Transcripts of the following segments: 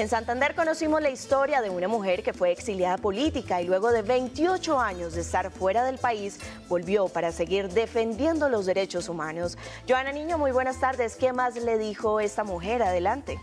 En Santander conocimos la historia de una mujer que fue exiliada política y luego de 28 años de estar fuera del país volvió para seguir defendiendo los derechos humanos. Joana Niño, muy buenas tardes. ¿Qué más le dijo esta mujer? Adelante.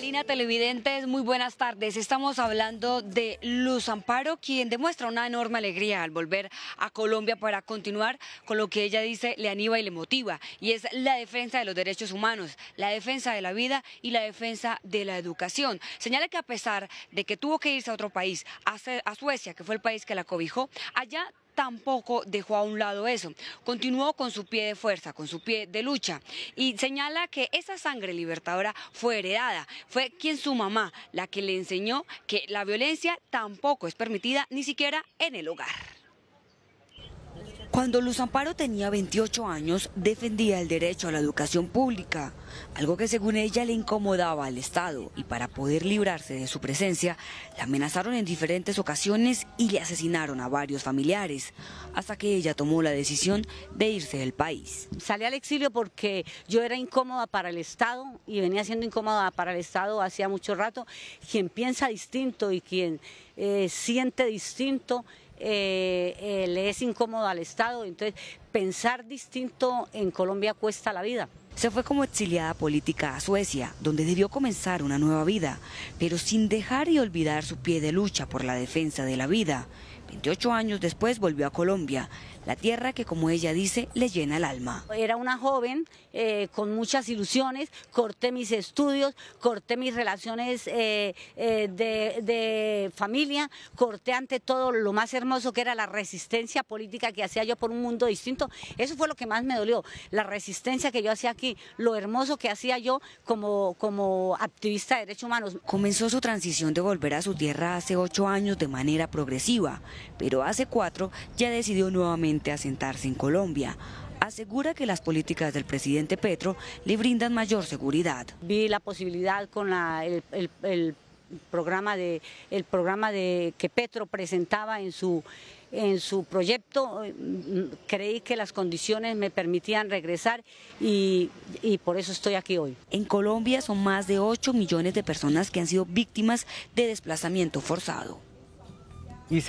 Catalina, televidentes, muy buenas tardes. Estamos hablando de Luz Amparo, quien demuestra una enorme alegría al volver a Colombia para continuar con lo que ella dice le anima y le motiva, y es la defensa de los derechos humanos, la defensa de la vida y la defensa de la educación. Señala que a pesar de que tuvo que irse a otro país, a Suecia, que fue el país que la cobijó, allá tampoco dejó a un lado eso. Continuó con su pie de fuerza, con su pie de lucha y señala que esa sangre libertadora fue heredada. Fue quien su mamá, la que le enseñó que la violencia tampoco es permitida ni siquiera en el hogar. Cuando Luz Amparo tenía 28 años, defendía el derecho a la educación pública, algo que según ella le incomodaba al Estado, y para poder librarse de su presencia, la amenazaron en diferentes ocasiones y le asesinaron a varios familiares, hasta que ella tomó la decisión de irse del país. Salí al exilio porque yo era incómoda para el Estado y venía siendo incómoda para el Estado hacía mucho rato. Quien piensa distinto y quien eh, siente distinto eh, eh, le es incómodo al Estado. Entonces, pensar distinto en Colombia cuesta la vida. Se fue como exiliada política a Suecia, donde debió comenzar una nueva vida, pero sin dejar y olvidar su pie de lucha por la defensa de la vida 28 años después volvió a Colombia, la tierra que como ella dice le llena el alma. Era una joven eh, con muchas ilusiones, corté mis estudios, corté mis relaciones eh, eh, de, familia, corté ante todo lo más hermoso que era la resistencia política que hacía yo por un mundo distinto. Eso fue lo que más me dolió, la resistencia que yo hacía aquí, lo hermoso que hacía yo como, como activista de derechos humanos. Comenzó su transición de volver a su tierra hace ocho años de manera progresiva pero hace cuatro ya decidió nuevamente asentarse en Colombia. Asegura que las políticas del presidente Petro le brindan mayor seguridad. Vi la posibilidad con el, programa de el programa de que Petro presentaba en su en su proyecto creí que las condiciones me permitían regresar y, por eso estoy aquí hoy. En Colombia son más de 8 millones de personas que han sido víctimas de desplazamiento forzado. Y